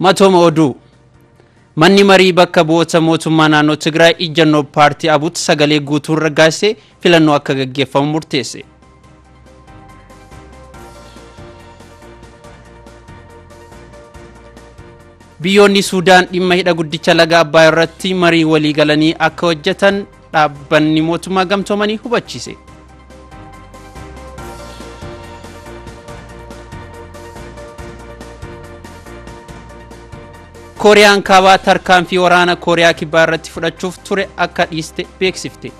matooma oduu manni marii bakka bu'oota mootummaa naannoo Tigraay ijannoo paartii abuutti sagalee guutuun raggaasee filannoo akka gaggeeffamu murteesse. Biyyoonni Suudaan dhimma hidha guddicha laga abbaa irratti marii walii galanii akka hojjetan dhaabbanni mootummaa gamtoomanii hubachiise. kooriyaan kaabaa tarkaanfii waraana kooriyaa kibbaa irratti fudhachuuf ture akka dhiiste beeksifte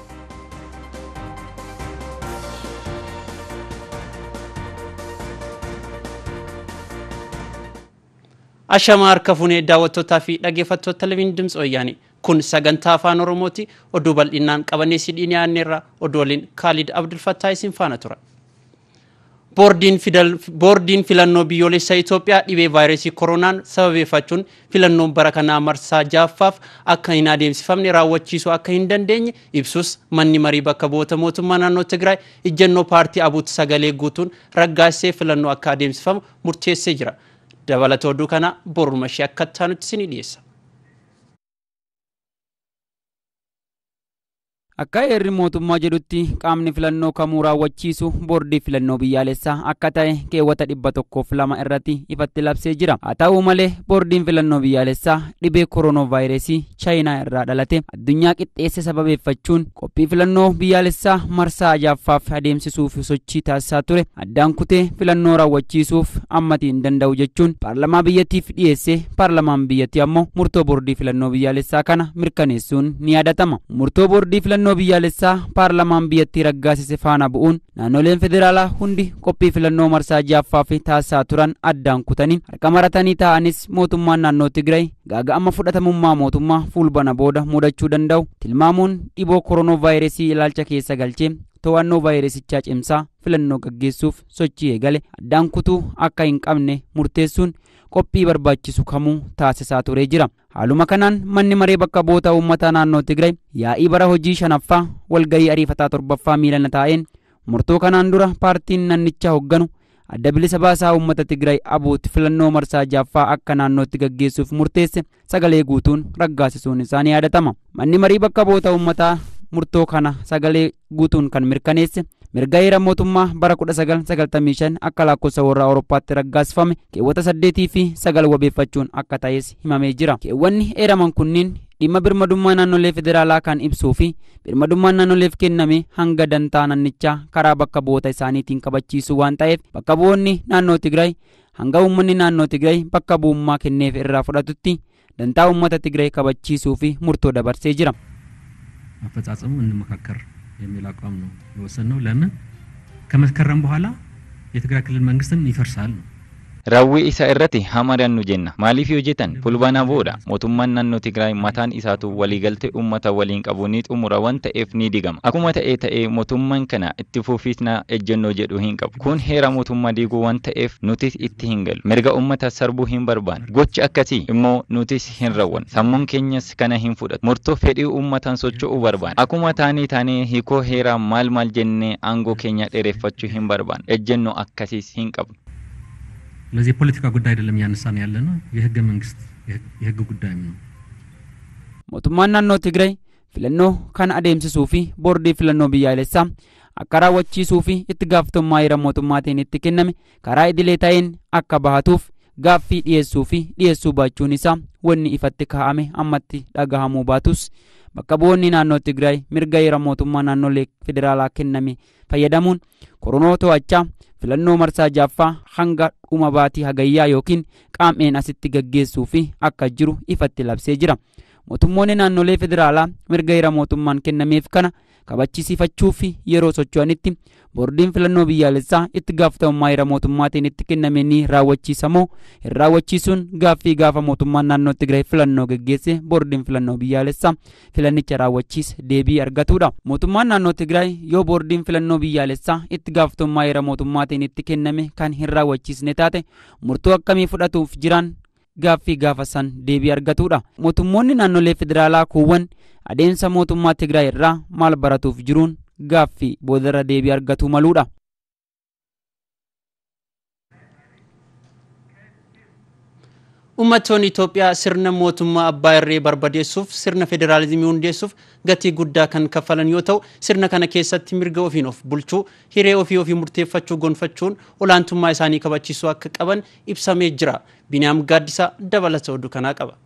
ashamaa harka fuunee daawwattootaa fi dhaggeeffattoota televizyinii Dimtsi kun sagantaa afaan Oromooti oduu bal'inaan qabannee si dhiyaanneerra oduu waliin abdul fattaa isin faana tura. boordiin filannoo biyyoolessaa Itoophiyaa dhibee vaayirasii koronaan sababeeffachuun filannoon bara kanaa marsaa jaaffaaf akka hin adeemsifamne raawwachiisuu akka hin dandeenye ibsus manni marii bakka boota mootummaa naannoo Tigraay ijjannoo paartii abuutti sagalee guutuun raggaasee filannoo akka adeemsifamu murteessee jira. Dabalata oduu kana boruma ishee akka taanutti si ni dhiyeessa. Akka heerri mootummaa jedhutti qaamni filannoo kamuu raawwachiisu boordii filannoo biyyaalessaa akka ta'e keewwata dhibba tokkof lama irratti ifatti labsee jira. Haa ta'u malee boordiin filannoo biyyaalessaa dhibee kooroonaavaayirasii chaayinaa irraa dhalate addunyaa qixxeesse sababeeffachuun qophii filannoo biyyaalessaa marsaa ajaaffaaf adeemsisuuf sochii taasisaa ture. Addaan kutee filannoo raawwachiisuuf ammatiin hin danda'u jechuun paarlamaa biyyattiif dhiyeessee paarlamaan biyyattii ammoo murtoo boordii filannoo biyyaalessaa kana mirkaneessuun ni yaadatama. Murtoo filannoo biyyaalessaa paarlamaan biyyattii raggaasise faana bu'uun naannoleen federaalaa hundi qophii filannoo marsaa jaaffaa fi taasisaa turan addaan kutaniin harka maratanii taa'anis mootummaan naannoo Tigraay amma fudhatamummaa mootummaa fuulbana booda mudachuu danda'u tilmaamuun dhiboo koronoo vaayirasii ilaalcha keessa galchee to'annoo vaayirasichaa cimsaa filannoo gaggeessuuf sochii eegale addaan kutuu akka hin qabne murteessuun qophii barbaachisu kamuu taasisaa turee jira haaluma kanaan manni maree bakka boota ummataa naannoo tigray yaa'ii bara hojii shanaffaa walgahii ariifataa torbaffaa miilana taa'een murtoo kanaan dura paartiin nannicha hogganu adda bilisa baasaa uummata tigray abuuti filannoo marsaa jaaffaa akka naannootti gaggeessuuf murteesse sagalee guutuun raggaasisuun isaanii yaadatama manni marii bakka boota murtoo kana sagalee guutuun kan mirkaneesse mirga heera mootummaa bara 1995 akka lakkoofsa warra awurooppaatti raggaasifame keewwata saddeetii fi sagal wabeeffachuun akka ta'es himamee jira keewwanni eeraman kunniin dhimma birmadummaa naannolee federaalaa kan ibsuu fi birmadummaa naannoleef kenname hanga dantaa nannichaa karaa bakka bu'oota isaaniitiin kabachiisuu waan ta'eef bakka bu'oonni naannoo Tigraay hanga uummanni naannoo Tigraay bakka bu'ummaa kenneef irraa fudhatutti dantaa uummata Tigraay kabachiisuu fi murtoo dabarsee jira. አፈጻጸሙ እንመካከር የሚል አቋም ነው የወሰን ነው። ለምን ከመስከረም በኋላ የትግራይ ክልል መንግስትም ይፈርሳል ነው raawwii isaa irratti nu jenna. Maaliif yoo jettan fulbaana boodha mootummaan naannoo Tigraay mataan isaatu waliigaltee uummata waliin qabu ni xumura wan ta'eef ni digama. Akkuma ta'ee ta'ee mootummaan kana itti fuufiifna ejjennoo jedhu hin qabu. Kun heera mootummaa diiguu wan ta'eef nutis itti hin galu. Mirga uummata sarbuu hin barbaanne. Gochi akkasii immoo nutis hin rawwan Sammuun keenyas kana hin fudhatu. Murtoo fedhii uummataan socho'uu barbaadna. Akkuma taanii taanee hiikoo heeraa maal maal jennee aangoo keenya hin Ejjennoo hin qabnu. ስለዚህ የፖለቲካ ጉዳይ አይደለም እያነሳን Tigraay filannoo kan adeemsisuu fi boordii filannoo biyyaalessaa akka raawwachiisuu fi itti gaaftummaa mootummaa mootummaatiin itti kenname karaa idilee ta'een akka bahatuuf gaaffii dhiyeessuu fi dhiyeessuu baachuun isaa wanni ifatti kaa'ame ammatti dhagahamuu baatus bakka bu'oonni naannoo Tigraay mirga hira mootummaa naannolee federaalaa kenname fayyadamuun koronoo to'achaa filannoo marsaa jaaffaa hanga dhuma baatii hagayyaa yookiin qaam'een asitti gaggeessuu fi akka jiru ifatti labsee jira mootummoonni naannolee federaalaa mirga hira mootummaan kennameef kana fi yeroo socho'anitti boordiin filannoo biyyaalessaa itti gaafatamummaa hira mootummaatiin itti kenname ni raawwachiisamoo hin raawwachiisuun gaaffii gaafa mootummaan naannoo Tigraay filannoo geggeesse boordiin filannoo biyyaalessaa filannicha raawwachiise deebii argatudha. Mootummaan naannoo Tigraay yoo boordiin filannoo biyyaalessaa itti gaafatamummaa hira mootummaatiin itti kenname kan hin raawwachiisne taate murtoo akkamii fudhatuuf jiraan gaaffii gaafa san deebii argatudha. Mootummoonni naannolee federaalaa kuuwwan adeemsa mootummaa Tigraay irraa maal baratuuf jiruun gaaffii boodarra deebii argatu maluudha. Uummattoonni Itoophiyaa sirna mootummaa abbaa irree barbadeessuuf sirna federaalizimii hundeessuuf gatii guddaa kan kaffalan yoo ta'u sirna kana keessatti mirga ofiin of bulchuu hiree ofii ofii murteeffachuu gonfachuun olaantummaa isaanii kabachiisuu akka qaban ibsamee jira. Biniyaam Gaaddisaa dabalata oduu kanaa qaba.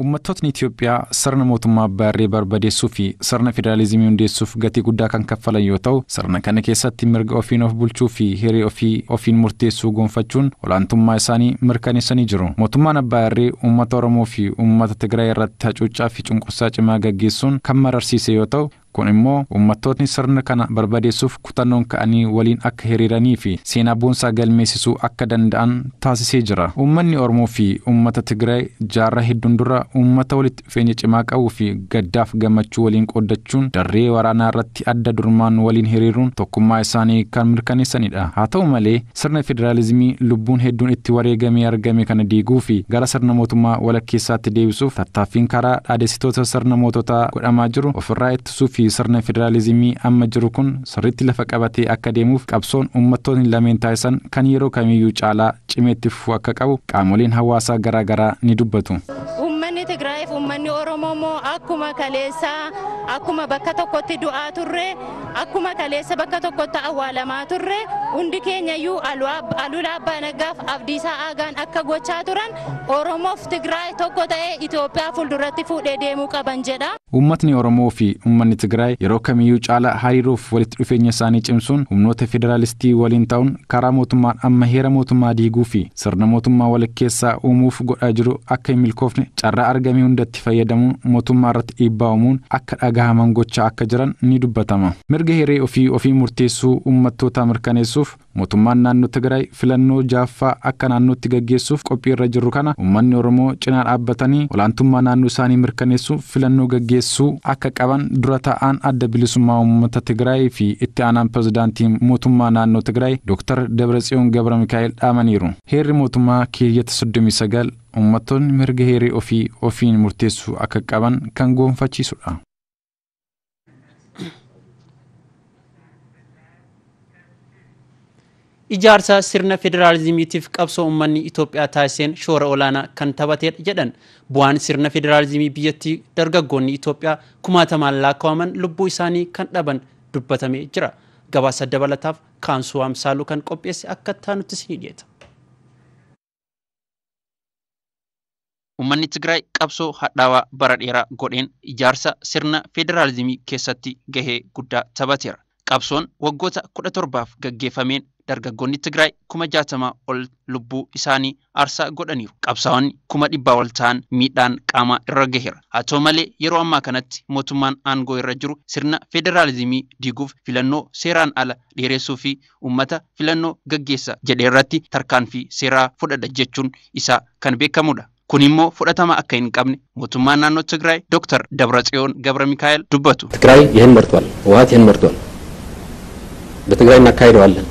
Uummattootni Itoophiyaa sirna mootummaa abbaa irree barbadeessuu fi sirna federaalizimii hundeessuuf gatii guddaa kan kaffalan yoo ta'u, sirna kana keessatti mirga ofiin of bulchuu fi hiree ofii ofiin murteessuu gonfachuun olaantummaa isaanii mirkaneessanii jiru. Mootummaan abbaa irree uummata Oromoo fi uummata tigraa irratti hacuuccaa fi cunqursaa cimaa gaggeessuun kan mararsiise yoo ta'u, kun immoo uummattootni sirna kana barbadeessuuf kutannoon ka'anii waliin akka hiriiranii fi seenaa boonsaa galmeessisuu akka danda'an taasisee jira uummanni oromoo fi uummata Tigray jaarraa hedduun dura uummata walitti dhufeenya cimaa qabuu fi gaddaaf gammachuu waliin qoodachuun darree waraanaa irratti adda durmaan waliin hiriiruun tokkummaa isaanii kan mirkaneessanidha haa ta'u malee sirna federaalizimii lubbuun hedduun itti wareegamee argame kana diiguu fi gara sirna mootummaa walakkeessaatti deebisuuf tattaaffiin karaa dhaadessitoota sirna moototaa godhamaa sirna federaalizimii amma jiru kun sirritti lafa qabatee akka deemuuf qabsoon uummattoonni lameen taasisan kan yeroo kamiyyuu caalaa cimeetti fufuu akka qabu qaamoleen hawaasaa garaagaraa ni dubbatu. uummanni tigraayiif uummanni oromoo immoo akkuma kaleessaa akkuma bakka tokkotti du'aa turre akkuma kaleessa bakka tokkotti awwaalamaa turre hundi keenyayyuu alulaa abbaa fi abdiisaa aagaan akka gochaa turan oromoof tigraay tokko ta'ee itoophiyaa fuulduratti fuudhee deemuu qaban jedha. Uummatni Oromoo fi uummanni Tigraay yeroo kamiyyuu caala hariiruuf walitti dhufeenya isaanii cimsuun humnoota federaalistii waliin ta'uun karaa mootummaan amma heera mootummaa diiguu fi sirna mootummaa wal keessaa uumuuf godhaa jiru akka hin milkoofne carraa argamee hundatti fayyadamuun mootummaa irratti dhiibbaa uumuun akka dhagahaman gochaa akka jiran ni dubbatama. Mirga heeree ofii ofii murteessuu uummattoota mirkaneessuuf mootummaan naannoo Tigraay filannoo jaaffaa akka naannootti gaggeessuuf irra jirru kana uummanni Oromoo cinaa dhaabbatanii naannoo dhiyeessuu akka qaban dura taa'an adda bilisummaa uummata Tigraay fi itti aanaan pirezidaantii mootummaa naannoo Tigraay dabra Dabratsiyoon Gabra Mikaa'el dhaamaniiru. Heerri mootummaa kiyyata 39 ummatoonni mirga heerri ofii ofiin murteessuu akka qaban kan goonfachiisudha. ijaarsa sirna federaalizimiitiif qabsoo uummanni Itoophiyaa taasiseen shoora olaanaa kan taphatedha jedhan bu'aan sirna federaalizimii biyyattii dargaggoonni Itoophiyaa kumaatamaan laakaawaman lubbuu isaanii kan dhaban dubbatamee jira. Gabaasa dabalataaf kaansuu Amsaaluu kan qopheesse akka taanutti dhiyeeta. Uummanni Tigraay qabsoo hadhaawaa bara dheeraa godheen ijaarsa sirna federaalizimii keessatti gahee guddaa taphateera. Qabsoon waggoota kudha torbaaf gaggeeffameen dargaggoonni Tigraay kuma jaatama ol lubbuu isaanii aarsaa godhaniiru. Qabsaa'onni kuma dhibbaa ol ta'an miidhaan qaamaa irra gaheera. Haa ta'u malee yeroo ammaa kanatti mootummaan aangoo irra jiru sirna federaalizimii diiguuf filannoo seeraan ala dheeressuu fi uummata filannoo gaggeessa jedhe irratti tarkaanfii seeraa fudhadha jechuun isaa kan beekamudha. Kun immoo fudhatama akka hin qabne mootummaa naannoo Tigraay Dr. Dabratsiyoon Gabra ሚካኤል dubbatu. Tigraay ትግራይ ይህን መርጧል። ህወሓት ይህን መርጧል። በትግራይ እናካሂደዋለን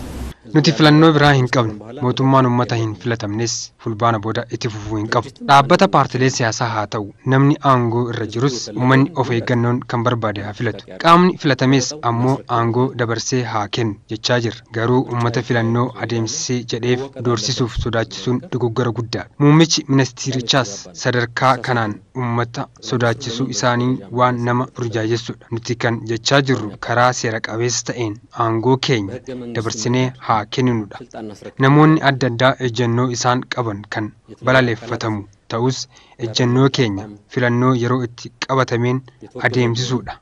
nuti filannoo biraa hin qabnu mootummaan uummata hin filatamnes fulbaana booda itti fufuu hin qabu. Dhaabbata paartilee siyaasaa haa ta'u namni aangoo irra jirus uummanni of eeggannoon kan barbaade haa filatu. Qaamni filatamees ammoo aangoo dabarsee haa kennu jechaa jirra. Garuu uummata filannoo adeemsisee jedheef doorsisuuf sodaachisuun dogoggora guddaadha. Muummichi ministeerichaas sadarkaa kanaan uummata sodaachisuu isaanii waan nama burjaajessudha. Nuti kan jechaa jirru karaa seera qabeessa ta'een aangoo keenya dabarsinee haa kenninudha. Namoonni adda addaa ejjennoo isaan qaban. kun kan balaleeffatamu ta'us ejjennoo keenya filannoo yeroo itti qabatameen adeemsisuudha.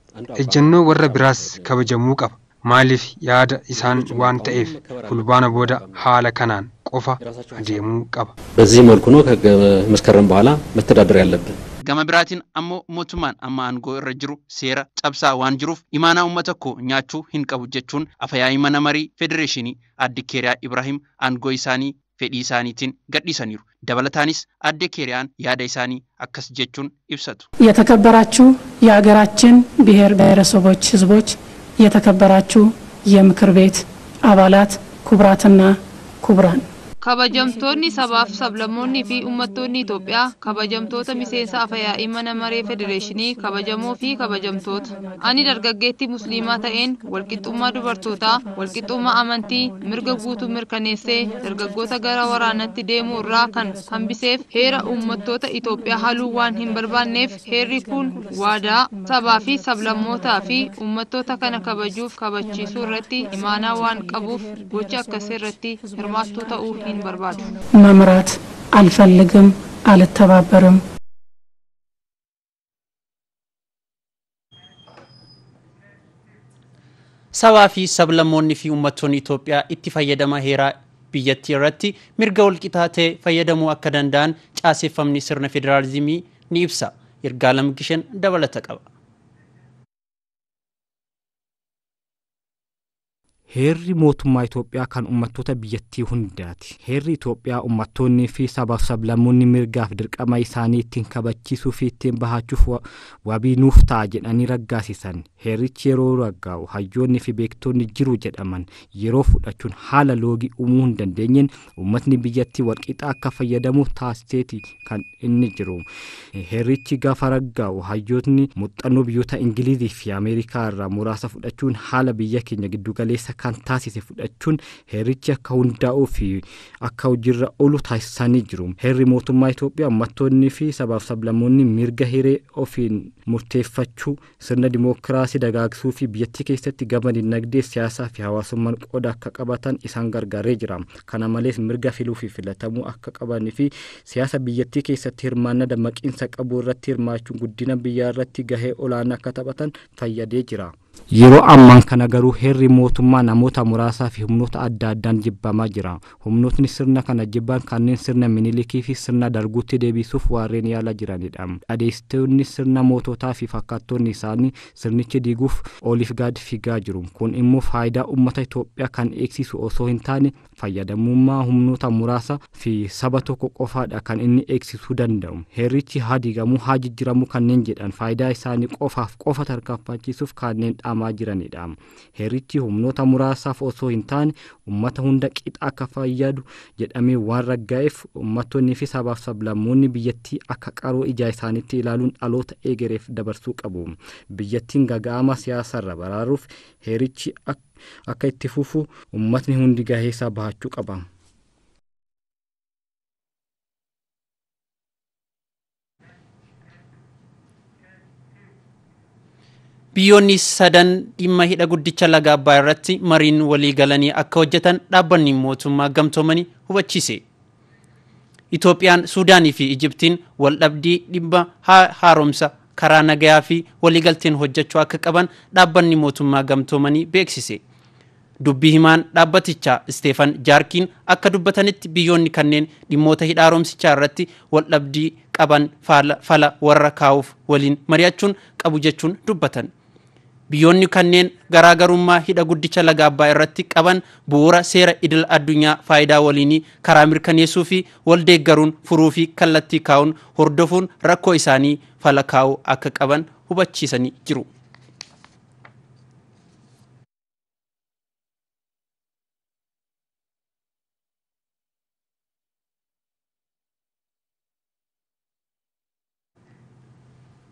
Ejjennoo warra biraas kabajamuu qaba. Maaliif yaada isaan waan ta'eef fulbaana booda haala kanaan qofa adeemuu qaba. gama biraatiin ammoo mootummaan amma aangoo irra jiru seera cabsaa waan jiruuf imaanaa uummata koo nyaachuu hin qabu jechuun mana marii federeeshinii addi Keeriyaa Ibrahim aangoo isaanii fedhii isaaniitiin gadhiisaniiru dabalataanis አዴ ኬሪያን ያዳ isaanii አከስ ጀቹን ይብሰቱ የተከበራችሁ የሀገራችን ብሔር ብሔረሰቦች ህዝቦች የተከበራችሁ የምክር ቤት አባላት ኩብራትና ኩብራን kabajamtoonni sabaaf sablammoonnii fi uummattoonni Itoophiyaa kabajamtoota miseensa afayaa'ii mana maree federeeshinii kabajamoo fi kabajamtoota ani dargaggeetti musliimaa ta'een walqixxummaa dubartootaa walqixxummaa amantii mirga guutuu mirkaneessee dargaggoota gara waraanatti deemuu irraa kan hambiseef heera uummattoota Itoophiyaa haluu waan hin barbaanneef heerri kun waadaa sabaa fi sablammootaa fi uummattoota kana kabajuuf kabachiisuu irratti imaanaa waan qabuuf gocha akkasii irratti hirmaattuu ta'uu መምራት አልፈልግም፣ አልተባበርም። Sabaa fi sablammoonni fi uummattoonni Itoophiyaa itti fayyadama heeraa biyyattii irratti mirga walqixaa ta'e fayyadamuu akka danda'an caaseeffamni sirna federaalizimii ni ibsa. Ergaa lamgisheen dabalata qaba. Heerri mootummaa Itoophiyaa kan ummattoota biyyattii hundaati. Heerri Itoophiyaa ummattoonnii fi sabaaf sablammoonni mirgaaf dirqama isaanii ittiin kabachiisuu fi ittiin bahachuuf nuuf ta'a jedhanii raggaasisan. Heerrichi yeroo raggaa'u hayyoonni fi beektoonni jiru jedhaman yeroo fudhachuun haala loogii uumuu hin dandeenyeen uummatni biyyattii walqixa akka fayyadamu taasiseeti kan inni jiru. Heerrichi gaafa raggaa'u hayyoonni muuxannoo biyyoota Ingilizii fi muraasa fudhachuun haala biyya keenya giddugaleessa kan taasisee fudhachuun heerichi akka hundaa'uu fi akka hojiirra oolu taasisanii jiru heerri mootummaa Itoophiyaa uummattoonni fi sabaaf sablammoonni mirga hiree ofiin murteeffachuu sirna dimookiraasii dagaagsuu fi biyyattii keessatti gama dinagdee siyaasaa fi hawaasummaan qooda akka qabatan isaan gargaaree jira kana malees mirga filuu fi filatamuu akka qabanii fi siyaasa biyyattii keessatti hirmaannaa dammaqiinsa qabu irratti hirmaachuun guddina biyyaa gahee olaanaa akka taphatan fayyadee jira. Yeroo ammaan kana garuu herri mootummaa namoota muraasaa fi humnoota adda addaan jibbamaa jira. Humnootni sirna kana jibban kanneen sirna minilikii fi sirna darguutti deebisuuf warreen yaalaa jiranidha. Dhadeessitoonni sirna moototaa fi fakkattoonni isaanii sirnichi diguuf oliif gadi jiru. Kun immoo faayidaa uummata Itoophiyaa kan eegsisu osoo hin taane fayyadamummaa humnoota muraasa fi saba tokko qofaadha kan inni eegsisuu danda'u. herrichi haa digamu haa jijjiiramu kanneen jedhan faayidaa isaanii qofaaf qofa kanneen amaa jiranidha heerichi humnoota muraasaaf osoo hin taane ummata hunda qixa akka fayyadu jedhamee waan raggaa'eef uummattoonnii fi sabaaf sablammoonni biyyattii akka qaroo ijaa isaaniitti ilaaluun dhaloota eegereef dabarsuu qabu biyyattiin gaga'ama siyaasarra baraaruuf heerichi akka itti fufu uummatni hundi gahee bahachuu qaba. biyyoonni sadan dhimma hidha guddicha laga abbaa irratti mariin waliigalanii akka hojjetan dhaabbanni mootummaa gamtoomanii hubachiise. Itoophiyaan Suudaanii fi ijiptiin waldhabdii dhimma haaromsa karaa nagayaa fi waliigalteen hojjechuu akka qaban dhaabbanni mootummaa gamtoomanii beeksise. dubbi himaan dhaabbatichaa Isteefan Jaarkiin akka dubbatanitti biyyoonni kanneen dhimmoota hidha haaromsichaa irratti waldhabdii qaban fala warra kaa'uuf waliin mari'achuun qabu jechuun dubbatan. biyyoonni kanneen garaagarummaa hidha guddicha laga abbaa irratti qaban bu'uura seera idil addunyaa faayidaa waliinii karaa mirkaneessuu fi deeggaruun furuu fi kallattii kaa'uun hordofuun rakkoo isaanii falakaa'uu akka qaban hubachiisanii jiru.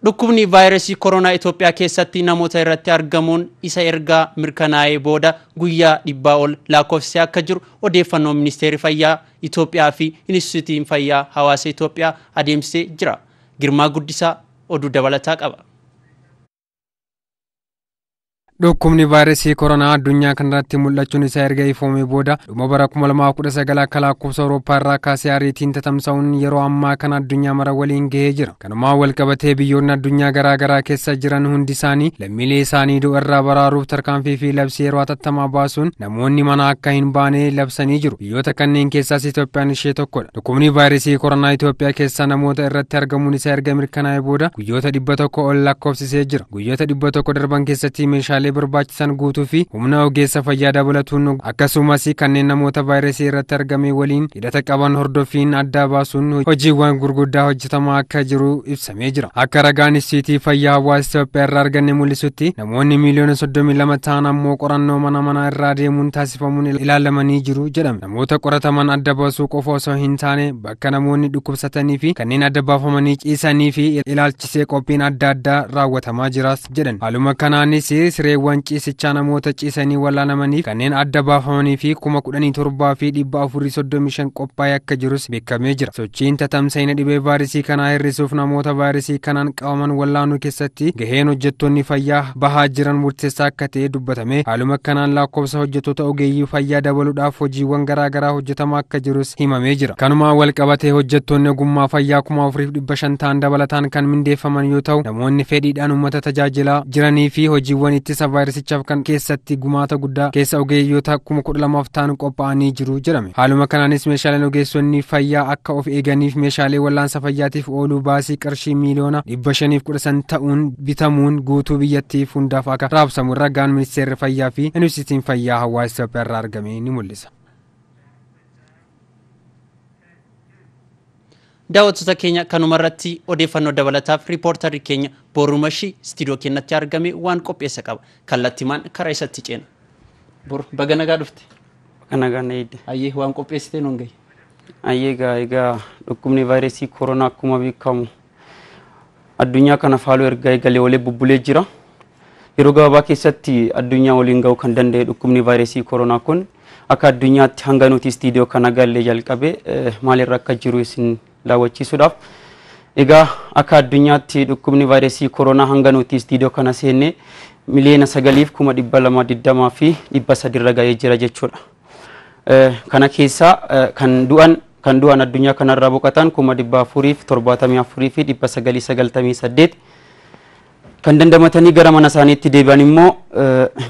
Dhukkubni vaayirasii koronaa Itoophiyaa keessatti namoota irratti argamuun isa ergaa mirkanaa'ee booda guyyaa dhibbaa ol laakoofsisee akka jiru odeeffannoo ministeerri fayyaa Itoophiyaa fi Inistituutiin fayyaa hawaasa Itoophiyaa adeemsisee jira. Girmaa Guddisaa oduu dabalataa qaba. Dhukkubni vaayirasii koronaa addunyaa kanarratti mul'achuun isaa erga ifoomee booda dhuma bara 2019 akka lakkoofsa Awurooppaa irraa kaasee ariitiin tatamsa'uun yeroo ammaa kana addunyaa mara waliin gahee jira. Kanumaa walqabatee biyyoonni addunyaa garaa garaa keessa jiran hundi isaanii lammiilee isaanii du'a irraa baraaruuf tarkaanfii fi labsii yeroo hatattamaa baasuun namoonni mana akka hin baane labsanii jiru. Biyyoota kanneen keessaas Itoophiyaan ishee tokkodha. Dhukkubni vaayirasii koronaa Itoophiyaa keessa namoota irratti argamuun isaa erga booda guyyoota barbaachisan guutuu fi humna ogeessa fayyaa dabalatuun akkasumas kanneen namoota vaayirasii irratti argame waliin hidhata qaban hordofiin adda baasuun hojiiwwan gurguddaa hojjetamaa akka jiru ibsamee jira akka ragaan ibsiitii fayyaa hawaasa Itoophiyaa irraa arganne mul'isutti namoonni miiliyoona 32 ta'an ammoo qorannoo mana manaa irraa deemuun taasifamuun ilaalamanii jiru jedhame namoota qorataman adda baasuu qofa osoo hin taane bakka namoonni dhukkubsatanii fi kanneen adda baafamanii ciisanii fi ilaalchisee qophiin adda addaa raawwatamaa jedhan gareen ciisichaa namoota ciisanii wallaanamaniif kanneen adda baafamanii fi kuma kudhanii torbaa fi dhibba afurii soddomii shan qophaa'ee akka jirus beekamee jira sochiin tatamsa'ina dhibee vaarisii kanaa hir'isuuf namoota vaarisii kanaan qabaman wallaanuu keessatti gaheen hojjettoonni fayyaa bahaa jiran murteessaa akka ta'e dubbatame haaluma kanaan lakkoofsa hojjetota ogeeyyii fayyaa dabaluudhaaf hojiiwwan garaagaraa hojjetamaa akka jirus himamee jira kanumaa walqabatee hojjettoonni ogummaa fayyaa kuma afuriif dabalataan kan mindeeffaman yoo ta'u namoonni fedhiidhaan uummata tajaajilaa hojiiwwan ittisa bilisa vaayirasichaaf kan keessatti gumaata guddaa keessa ogeeyyota kuma lamaaf ta'an qophaa'anii jiru jedhame haaluma kanaanis meeshaaleen ogeessonni fayyaa akka of eeganiif meeshaalee wallaansa fayyaatiif ooluu baasii qarshii miiliyoona dhibba shaniif kudhan ta'uun bitamuun guutuu biyyattiif hundaaf akka raabsamu irra gaan ministeerri fayyaa fi yuunivarsiitiin fayyaa Itoophiyaa irraa argame ni mul'isa. daawattota keenya irratti odeeffannoo dabalataaf ripoortarii keenya boorumashii istiidiyoo kennatti argame waan qopheessa qaba kallattimaan karaa isatti ceena. Bor nagaa dhufte. na eedde. Ayyee waan qopheessitee nuun gahe. Ayyee egaa egaa dhukkubni vaayirasii kooronaa akkuma beekamu addunyaa kana faalu erga eegalee walee bubbulee jira. Yeroo gabaabaa keessatti addunyaa waliin ga'uu kan danda'e dhukkubni vaayirasii kooronaa kun akka addunyaatti hanga nuti istiidiyoo kana galee jalqabe eh, maalirra akka jiru isin daawwachiisuudhaaf. Egaa akka addunyaatti dhukkubni vaayirasii koronaa hanga nuti istiidiyoo kana seenne miliyoona sagaliif kuma dhibba lama digdamaa fi dhibba sadirra ga'ee jira jechuudha. Kana keessaa kan du'an kan du'an addunyaa kanarraa boqotan kuma dhibba afuriif torbaatamii afurii fi dhibba sagalii sagaltamii saddeet kan dandamatanii gara mana isaaniitti deebi'an immoo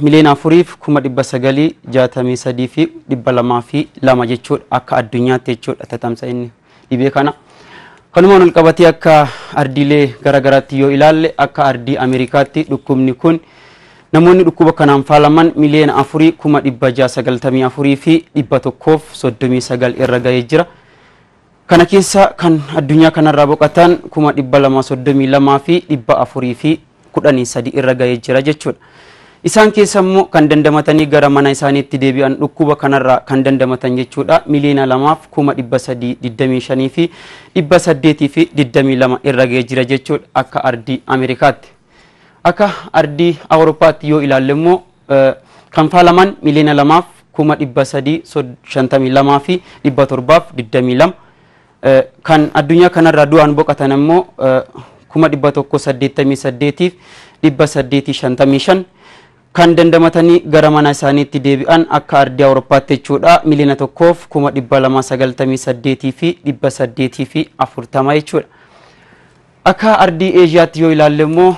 miliyoona afuriif kuma dhibba sagalii jaatamii sadii fi dhibba lamaa fi lama jechuudha akka addunyaatti jechuudha tatamsa inni dhibee kana. Kanumaan ol qabatee akka ardiilee garaagaraatti yoo ilaalle akka ardii Ameerikaatti dhukkubni kun namoonni dhukkuba kanaan faalaman miliyoona afurii kuma dhibba fi dhibba tokkoof irra ga'ee jira. Kana keessa kan addunyaa kanarraa boqotan kuma dhibba fi dhibba fi kudhanii irra ga'ee jira jechuudha. isaan keessa immoo kan dandamatanii gara mana isaaniitti deebi'an dhukkuba kanarraa kan dandamatan jechuudha miliyoona lamaaf kuma dhibba sadii diddamii shanii fi dhibba saddeetii fi diddamii lama irra jira jechuudha akka ardii Ameerikaatti. Akka ardii Awurooppaatti yoo ilaalle immoo kan faalaman miliyoona lamaaf kuma dhibba sadii shantamii lamaa fi dhibba torbaaf diddamii lama kan addunyaa kanarraa du'aan boqotan immoo kuma dhibba tokko saddeettamii saddeetiif dhibba saddeetii shantamii shan. kan dandamatanii gara mana isaaniitti deebi'an akka ardii awurooppaatti jechuudha miliina tokkoof kuma dhibba lama sagaltamii saddeetii fi dhibba saddeetii fi afurtama jechuudha akka ardii eeshiyaatti yoo ilaalle immoo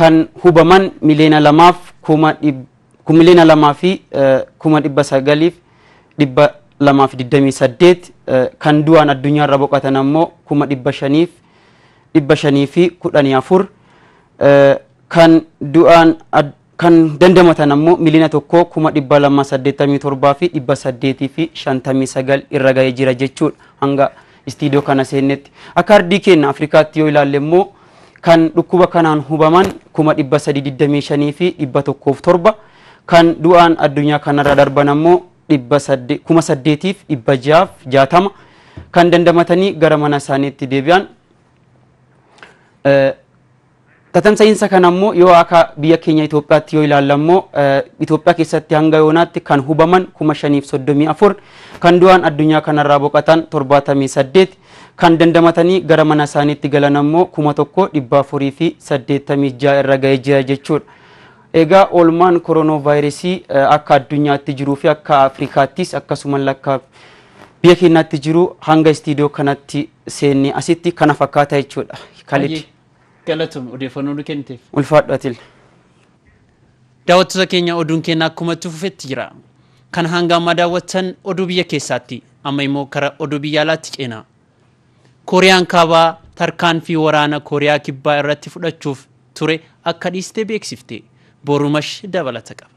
kan hubaman miliina lamaaf kuma miliina lamaa e, kuma dhibba sagaliif dhibba digdamii saddeet e, kan du'aan addunyaarra boqotan ammoo kuma dhibba shaniif dhibba shanii fi kudhanii afur e, kan du'aan kan dandamatan ammoo milina tokkoo kuma dhibba saddeettamii torbaa fi dhibba saddeetii fi shantamii sagal irra jira jechuudha hanga istiidiyoo kana seennetti akka ardii keenna afrikaatti yoo ilaalle immoo kan dhukkuba kanaan hubaman kuma dhibba sadii shanii fi dhibba tokkoof torba kan du'aan addunyaa kanarra darban ammoo dhibba kuma saddeetiif dhibba jaatama kan dandamatanii gara mana isaaniitti deebi'an tatamsa'iinsa kana immoo yoo akka biyya keenya Itoophiyaatti yoo ilaalla immoo Itoophiyaa keessatti hanga yoonaatti kan hubaman kuma shaniif soddomii afur kan du'an addunyaa kanarraa boqotan torbaatamii saddeet kan dandamatanii gara mana isaaniitti galan immoo kuma tokko dhibba afurii fi saddeettamii ja'a irra ga'ee jira jechuudha. Egaa oolmaan koronoovaayirasii akka addunyaatti jiruu fi akka Afrikaattis akkasuma lakka biyya keenyaatti jiru hanga istiidiyoo kanatti seenni asitti kana fakkaata jechuudha. Khalid. galatoomu Daawwattoota keenya oduun keenya akkumatti fufetti jira. Kan hanga ammaa daawwatan oduu biyya keessaatti amma immoo karaa oduu biyya alaatti ceena. Kooriyaan kaabaa tarkaanfii waraana Kooriyaa kibbaa irratti fudhachuuf ture akka dhiistee beeksifte borumash dabalata qaba.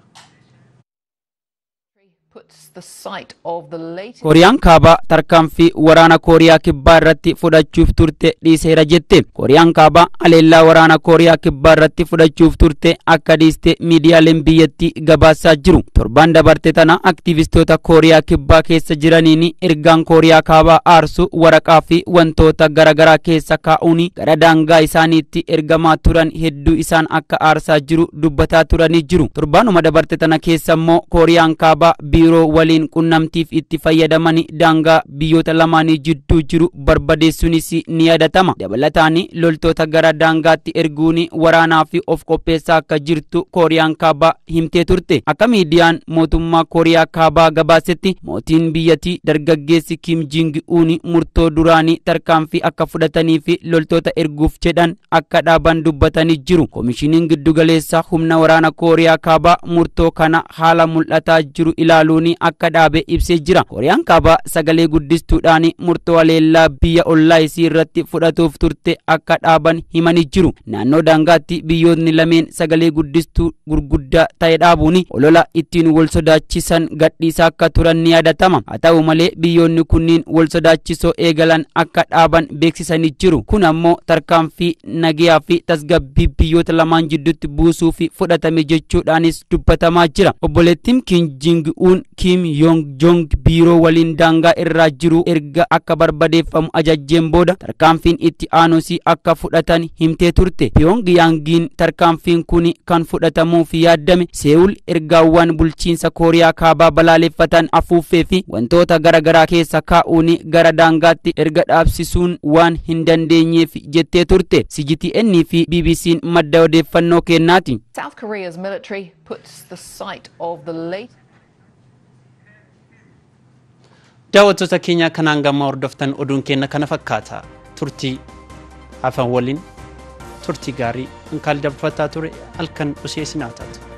Kooriyaan kaabaa tarkaanfii waraana Kooriyaa kibbaa irratti fudhachuuf turte dhiiseera jette. Kooriyaan kaabaa aleellaa waraana Kooriyaa kibbaa irratti fudhachuuf turte akka dhiiste miidiyaaleen biyyattii gabaasaa jiru. torbaan dabarte tana aktiivistoota Kooriyaa kibbaa keessa jiraniin ergaan Kooriyaa kaabaa aarsu waraqaa fi wantoota garagaraa keessa kaa'uun gara daangaa isaaniitti ergamaa turan hedduu isaan akka aarsaa jiru dubbataa turanii jiru. Torbaanuma dabarte tana keessa Kooriyaan kaabaa yeroo waliin qunnamtiif itti fayyadaman daangaa biyyoota lamaanii jidduu jiru barbadeessuunis ni yaadatama dabalataan loltoota gara daangaatti erguun waraanaa fi of qopheessaa akka jirtu kooriyaan kaabaa himtee turte akka miidiyaan mootummaa kooriyaa kaabaa gabaasetti mootiin biyyattii dargaggeessi kim jing uun murtoo duraanii tarkaanfii akka fudhatanii fi loltoota erguuf jedhan akka dhaaban dubbatanii jiru koomishiniin giddugaleessaa humna waraana kooriyaa kaabaa murtoo kana haala mul'ataa jiru ilaalu. ilaaluun akka dhaabe ibsee jira koriyaan kaabaa sagalee guddistuudhaan murtoo aleellaa biyya ollaayisii irratti fudhatuuf turte akka dhaaban himanii jiru naannoo daangaatti biyyoonni lameen sagalee guddistuu gurguddaa ta'e dhaabuun olola ittiin wal sodaachisan gadhiisaa akka turan ni yaadatama haa ta'u malee biyyoonni kunniin wal sodaachisoo eegalan akka dhaaban beeksisanii jiru kun ammoo tarkaanfii nagiyaa fi tasgabbii biyyoota lamaan jidduutti buusuu fi fudhatame jechuudhaanis dubbatamaa jira obboleettiin kun Kim Yong Jong biiroo waliin daangaa irraa jiru erga akka barbadeeffamu ajajjeen booda tarkaanfiin itti aanosii akka fudhatan himtee turte. yong-yaangiin tarkaanfiin kun kan fudhatamuuf yaaddame Seewul ergaawwan bulchiinsa Kooriyaa kaabaa balaaleffatan afuuffee fi wantoota garaa keessa kaa'uun gara daangaatti erga dhaabsisuun waan hindandeenyeef jettee turte. CGTN fi bbc madda odeeffannoo kennaati. daawwattoota keenya kanaan gammaa hordoftan oduun keenya kana fakkaata turtii hafan waliin turtii gaarii hin kaal ture halkan dhuseessinaa taatu.